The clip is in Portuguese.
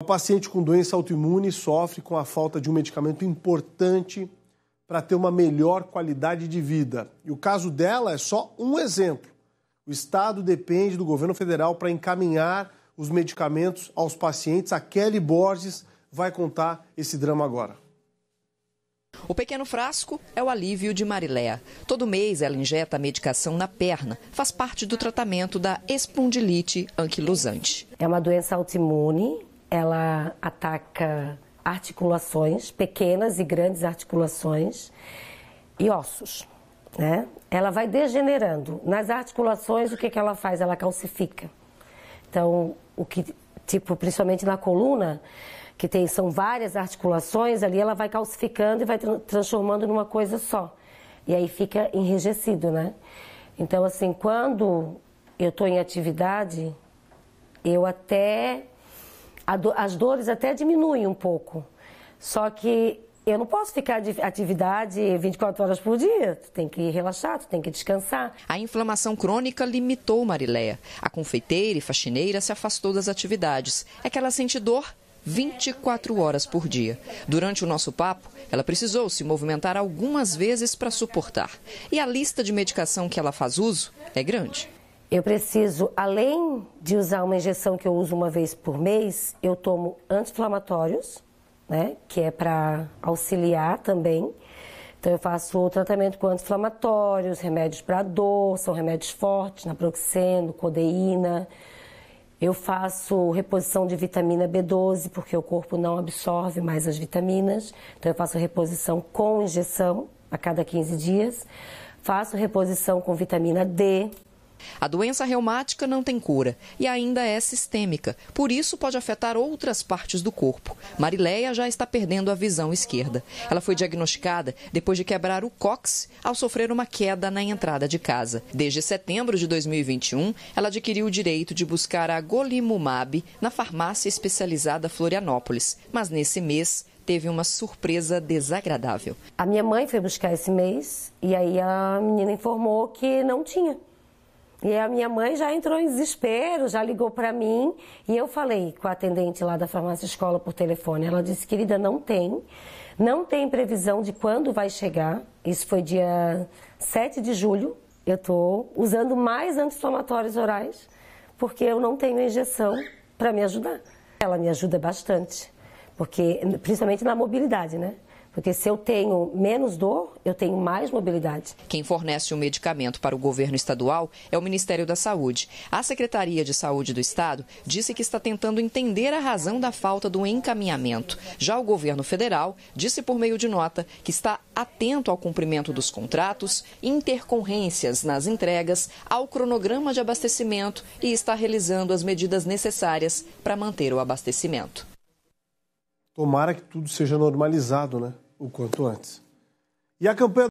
O paciente com doença autoimune sofre com a falta de um medicamento importante para ter uma melhor qualidade de vida. E o caso dela é só um exemplo. O Estado depende do governo federal para encaminhar os medicamentos aos pacientes. A Kelly Borges vai contar esse drama agora. O pequeno frasco é o alívio de Mariléa. Todo mês ela injeta a medicação na perna. Faz parte do tratamento da espondilite anquilosante. É uma doença autoimune ela ataca articulações, pequenas e grandes articulações e ossos, né? Ela vai degenerando. Nas articulações, o que, que ela faz? Ela calcifica. Então, o que, tipo, principalmente na coluna, que tem, são várias articulações, ali ela vai calcificando e vai transformando numa coisa só. E aí fica enrijecido, né? Então, assim, quando eu estou em atividade, eu até do, as dores até diminuem um pouco. Só que eu não posso ficar de atividade 24 horas por dia. Tu tem que relaxar, tu tem que descansar. A inflamação crônica limitou Marileia. A confeiteira e faxineira se afastou das atividades. É que ela sente dor 24 horas por dia. Durante o nosso papo, ela precisou se movimentar algumas vezes para suportar. E a lista de medicação que ela faz uso é grande. Eu preciso, além de usar uma injeção que eu uso uma vez por mês, eu tomo anti-inflamatórios, né, que é para auxiliar também. Então eu faço o tratamento com anti-inflamatórios, remédios para dor, são remédios fortes, naproxeno, codeína. Eu faço reposição de vitamina B12, porque o corpo não absorve mais as vitaminas. Então eu faço reposição com injeção a cada 15 dias. Faço reposição com vitamina D, a doença reumática não tem cura e ainda é sistêmica, por isso pode afetar outras partes do corpo. Marileia já está perdendo a visão esquerda. Ela foi diagnosticada depois de quebrar o cox ao sofrer uma queda na entrada de casa. Desde setembro de 2021, ela adquiriu o direito de buscar a golimumab na farmácia especializada Florianópolis, mas nesse mês teve uma surpresa desagradável. A minha mãe foi buscar esse mês e aí a menina informou que não tinha. E a minha mãe já entrou em desespero, já ligou para mim e eu falei com a atendente lá da farmácia escola por telefone. Ela disse: "Querida, não tem. Não tem previsão de quando vai chegar". Isso foi dia 7 de julho. Eu tô usando mais anti-inflamatórios orais porque eu não tenho injeção para me ajudar. Ela me ajuda bastante, porque principalmente na mobilidade, né? Porque se eu tenho menos dor, eu tenho mais mobilidade. Quem fornece o um medicamento para o governo estadual é o Ministério da Saúde. A Secretaria de Saúde do Estado disse que está tentando entender a razão da falta do encaminhamento. Já o governo federal disse por meio de nota que está atento ao cumprimento dos contratos, intercorrências nas entregas, ao cronograma de abastecimento e está realizando as medidas necessárias para manter o abastecimento. Tomara que tudo seja normalizado, né? o quanto antes. E a campanha